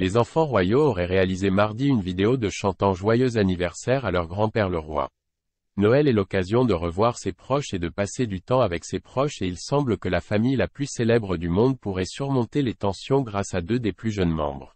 Les enfants royaux auraient réalisé mardi une vidéo de chantant joyeux anniversaire à leur grand-père le roi. Noël est l'occasion de revoir ses proches et de passer du temps avec ses proches et il semble que la famille la plus célèbre du monde pourrait surmonter les tensions grâce à deux des plus jeunes membres.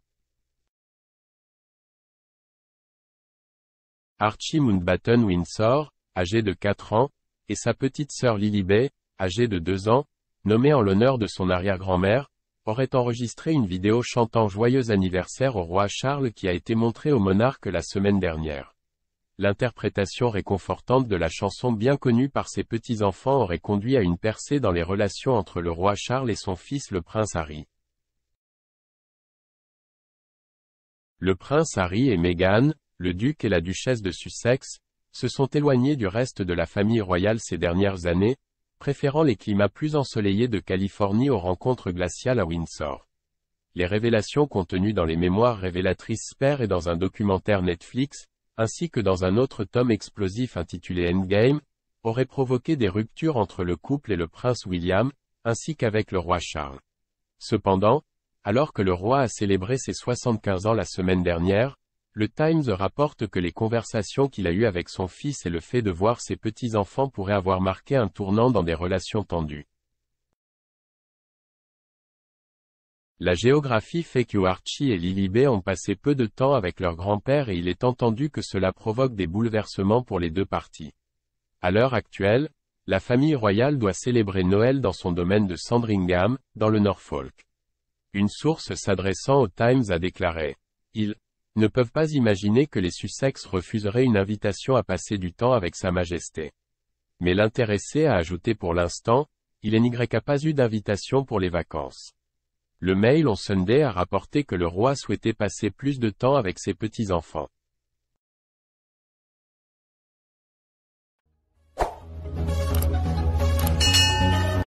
Archie Mountbatten Windsor, âgé de 4 ans, et sa petite sœur Lily Bay, âgée de 2 ans, nommée en l'honneur de son arrière-grand-mère, aurait enregistré une vidéo chantant Joyeux anniversaire au roi Charles qui a été montrée au monarque la semaine dernière. L'interprétation réconfortante de la chanson bien connue par ses petits-enfants aurait conduit à une percée dans les relations entre le roi Charles et son fils le prince Harry. Le prince Harry et Meghan, le duc et la duchesse de Sussex, se sont éloignés du reste de la famille royale ces dernières années, préférant les climats plus ensoleillés de Californie aux rencontres glaciales à Windsor. Les révélations contenues dans les mémoires révélatrices Sper et dans un documentaire Netflix, ainsi que dans un autre tome explosif intitulé Endgame, auraient provoqué des ruptures entre le couple et le prince William, ainsi qu'avec le roi Charles. Cependant, alors que le roi a célébré ses 75 ans la semaine dernière, le Times rapporte que les conversations qu'il a eues avec son fils et le fait de voir ses petits-enfants pourraient avoir marqué un tournant dans des relations tendues. La géographie fait que Archie et Bay ont passé peu de temps avec leur grand-père et il est entendu que cela provoque des bouleversements pour les deux parties. À l'heure actuelle, la famille royale doit célébrer Noël dans son domaine de Sandringham, dans le Norfolk. Une source s'adressant au Times a déclaré. Il ne peuvent pas imaginer que les Sussex refuseraient une invitation à passer du temps avec Sa Majesté. Mais l'intéressé a ajouté pour l'instant, il n'y a pas eu d'invitation pour les vacances. Le Mail on Sunday a rapporté que le roi souhaitait passer plus de temps avec ses petits-enfants.